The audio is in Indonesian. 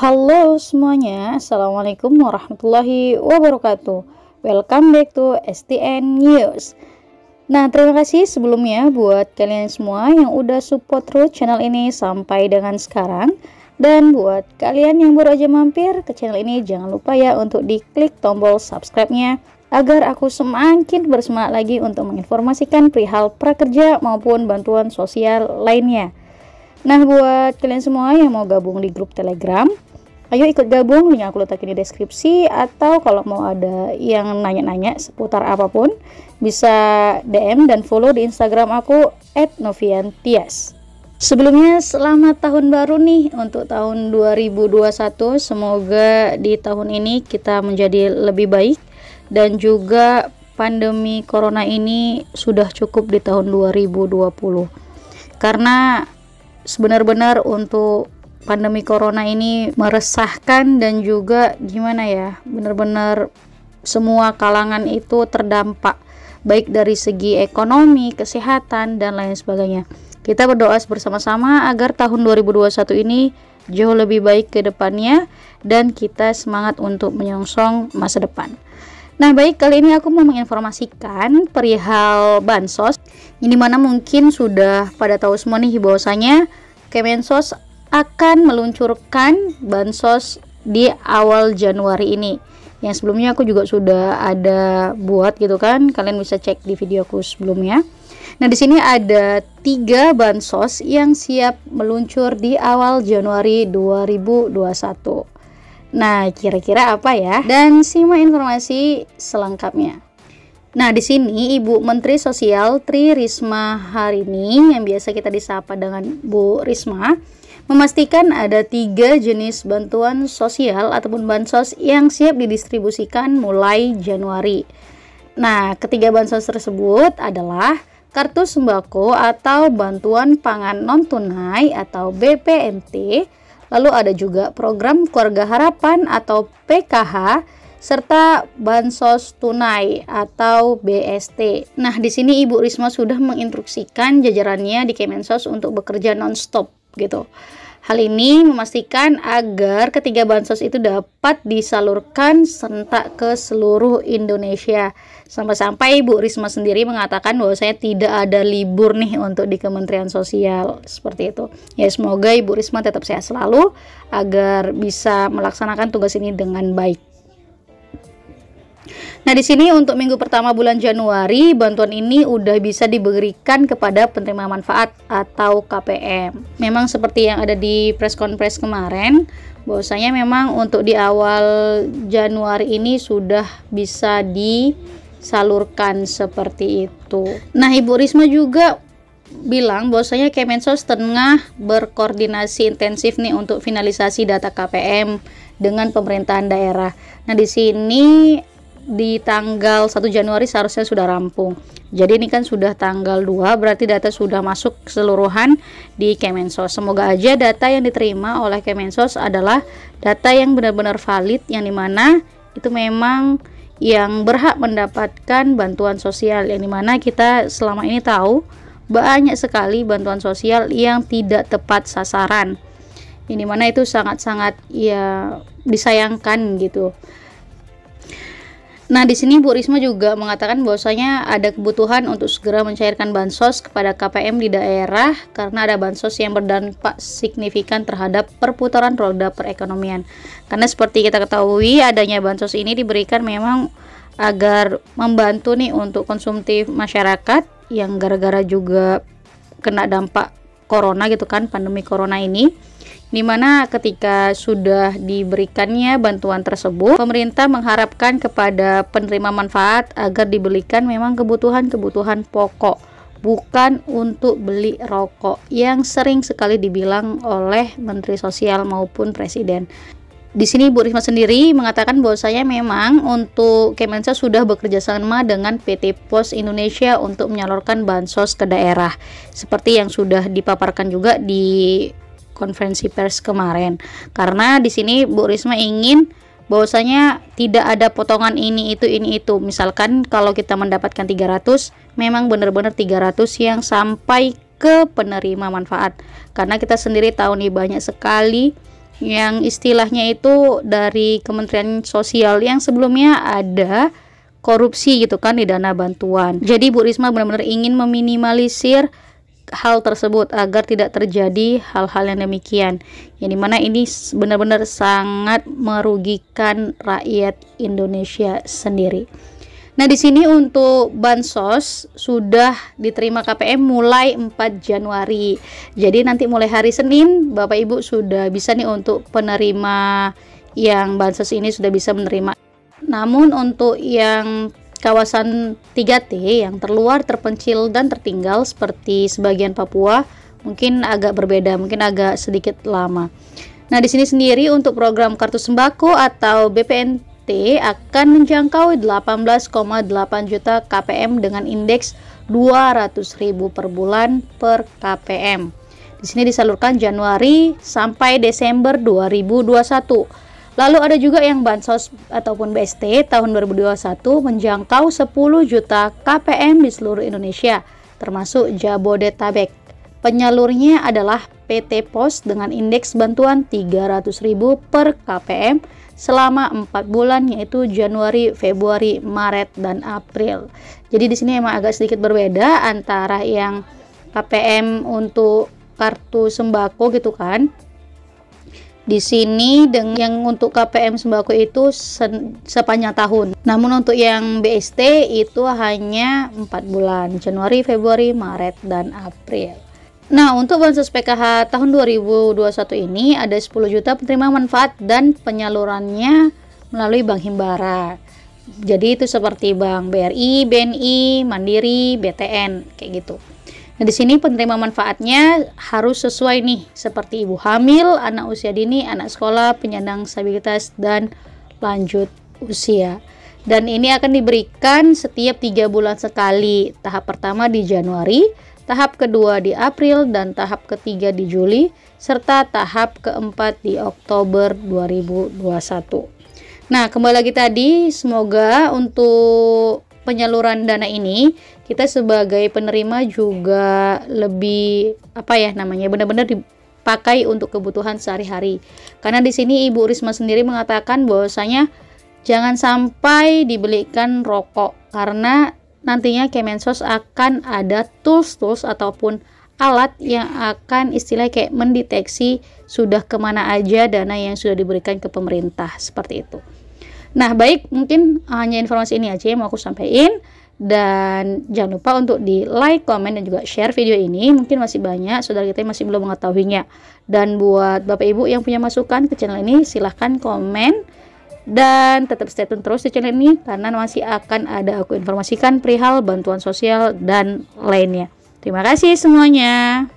Halo semuanya, Assalamualaikum warahmatullahi wabarakatuh Welcome back to STN News Nah terima kasih sebelumnya buat kalian semua yang udah support terus channel ini sampai dengan sekarang Dan buat kalian yang baru aja mampir ke channel ini jangan lupa ya untuk diklik tombol subscribe-nya Agar aku semakin bersemangat lagi untuk menginformasikan perihal prakerja maupun bantuan sosial lainnya Nah buat kalian semua yang mau gabung di grup telegram ayo ikut gabung link aku letakin di deskripsi atau kalau mau ada yang nanya-nanya seputar apapun bisa DM dan follow di Instagram aku @noviantias. Sebelumnya selamat tahun baru nih untuk tahun 2021. Semoga di tahun ini kita menjadi lebih baik dan juga pandemi corona ini sudah cukup di tahun 2020. Karena sebenar-benar untuk pandemi corona ini meresahkan dan juga gimana ya benar-benar semua kalangan itu terdampak baik dari segi ekonomi, kesehatan dan lain sebagainya. Kita berdoa bersama-sama agar tahun 2021 ini jauh lebih baik ke depannya dan kita semangat untuk menyongsong masa depan. Nah baik kali ini aku mau menginformasikan perihal bansos ini mana mungkin sudah pada tahun semua nih bahwasanya Kemensos akan meluncurkan bansos di awal Januari ini. Yang sebelumnya aku juga sudah ada buat gitu kan, kalian bisa cek di videoku sebelumnya. Nah, di sini ada tiga bansos yang siap meluncur di awal Januari 2021. Nah, kira-kira apa ya? Dan simak informasi selengkapnya. Nah, di sini Ibu Menteri Sosial Tri Risma hari ini yang biasa kita disapa dengan Bu Risma memastikan ada tiga jenis bantuan sosial ataupun bansos yang siap didistribusikan mulai Januari. Nah, ketiga bansos tersebut adalah kartu sembako atau bantuan pangan non tunai atau BPNT, lalu ada juga program keluarga harapan atau PKH serta bansos tunai atau BST. Nah, di sini Ibu Risma sudah menginstruksikan jajarannya di Kemensos untuk bekerja nonstop gitu. Hal ini memastikan agar ketiga bansos itu dapat disalurkan sentak ke seluruh Indonesia. Sampai-sampai Ibu Risma sendiri mengatakan bahwa saya tidak ada libur nih untuk di Kementerian Sosial seperti itu. Ya semoga Ibu Risma tetap sehat selalu agar bisa melaksanakan tugas ini dengan baik. Nah, di sini untuk minggu pertama bulan Januari, bantuan ini udah bisa diberikan kepada penerima manfaat atau KPM. Memang seperti yang ada di press conference kemarin, bahwasanya memang untuk di awal Januari ini sudah bisa disalurkan seperti itu. Nah, Ibu Risma juga bilang bahwasanya Kemensos tengah berkoordinasi intensif nih untuk finalisasi data KPM dengan pemerintahan daerah. Nah, di sini di tanggal 1 Januari seharusnya sudah rampung. Jadi ini kan sudah tanggal 2 berarti data sudah masuk keseluruhan di Kemensos. Semoga aja data yang diterima oleh Kemensos adalah data yang benar-benar valid yang dimana itu memang yang berhak mendapatkan bantuan sosial yang dimana kita selama ini tahu banyak sekali bantuan sosial yang tidak tepat sasaran. Ini mana itu sangat-sangat ya disayangkan gitu Nah, di sini Bu Risma juga mengatakan bahwasanya ada kebutuhan untuk segera mencairkan bansos kepada KPM di daerah karena ada bansos yang berdampak signifikan terhadap perputaran roda perekonomian. Karena seperti kita ketahui, adanya bansos ini diberikan memang agar membantu nih untuk konsumtif masyarakat yang gara-gara juga kena dampak corona gitu kan, pandemi corona ini di mana ketika sudah diberikannya bantuan tersebut, pemerintah mengharapkan kepada penerima manfaat agar dibelikan memang kebutuhan-kebutuhan pokok, bukan untuk beli rokok yang sering sekali dibilang oleh Menteri Sosial maupun Presiden. Di sini Bu Risma sendiri mengatakan bahwasanya memang untuk Kemensa sudah bekerja sama dengan PT Pos Indonesia untuk menyalurkan bansos ke daerah. Seperti yang sudah dipaparkan juga di konferensi pers kemarin karena di sini Bu Risma ingin bahwasanya tidak ada potongan ini itu ini itu misalkan kalau kita mendapatkan 300 memang benar-benar 300 yang sampai ke penerima manfaat karena kita sendiri tahu nih banyak sekali yang istilahnya itu dari Kementerian Sosial yang sebelumnya ada korupsi gitu kan di dana bantuan jadi Bu Risma benar-benar ingin meminimalisir hal tersebut agar tidak terjadi hal-hal yang demikian yang dimana ini benar-benar sangat merugikan rakyat Indonesia sendiri nah di sini untuk bansos sudah diterima KPM mulai 4 Januari jadi nanti mulai hari Senin Bapak Ibu sudah bisa nih untuk penerima yang bansos ini sudah bisa menerima namun untuk yang Kawasan 3T yang terluar, terpencil, dan tertinggal seperti sebagian Papua mungkin agak berbeda, mungkin agak sedikit lama. Nah, di sini sendiri untuk program kartu sembako atau BPNT akan menjangkau 18,8 juta KPM dengan indeks 200 ribu per bulan per KPM. Di sini disalurkan Januari sampai Desember 2021 Lalu ada juga yang bansos ataupun BST tahun 2021 menjangkau 10 juta KPM di seluruh Indonesia, termasuk Jabodetabek. Penyalurnya adalah PT Pos dengan indeks bantuan 300.000 per KPM selama 4 bulan yaitu Januari, Februari, Maret, dan April. Jadi di sini emang agak sedikit berbeda antara yang KPM untuk kartu sembako gitu kan di sini dengan yang untuk KPM sembako itu se sepanjang tahun. Namun untuk yang BST itu hanya 4 bulan, Januari, Februari, Maret, dan April. Nah, untuk bansos PKH tahun 2021 ini ada 10 juta penerima manfaat dan penyalurannya melalui Bank Himbara. Jadi itu seperti Bank BRI, BNI, Mandiri, BTN kayak gitu. Nah, di sini penerima manfaatnya harus sesuai nih, seperti ibu hamil, anak usia dini, anak sekolah, penyandang disabilitas, dan lanjut usia. Dan ini akan diberikan setiap tiga bulan sekali. Tahap pertama di Januari, tahap kedua di April, dan tahap ketiga di Juli, serta tahap keempat di Oktober 2021. Nah, kembali lagi tadi, semoga untuk penyaluran dana ini kita sebagai penerima juga lebih apa ya namanya benar-benar dipakai untuk kebutuhan sehari-hari. Karena di sini Ibu Risma sendiri mengatakan bahwasanya jangan sampai dibelikan rokok karena nantinya Kemensos akan ada tools-tools ataupun alat yang akan istilah kayak mendeteksi sudah kemana aja dana yang sudah diberikan ke pemerintah seperti itu. Nah, baik, mungkin hanya informasi ini aja yang mau aku sampaikan. Dan jangan lupa untuk di like, komen, dan juga share video ini. Mungkin masih banyak saudara kita yang masih belum mengetahuinya. Dan buat Bapak Ibu yang punya masukan ke channel ini, silahkan komen. Dan tetap stay tune terus di channel ini karena masih akan ada aku informasikan perihal bantuan sosial dan lainnya. Terima kasih semuanya.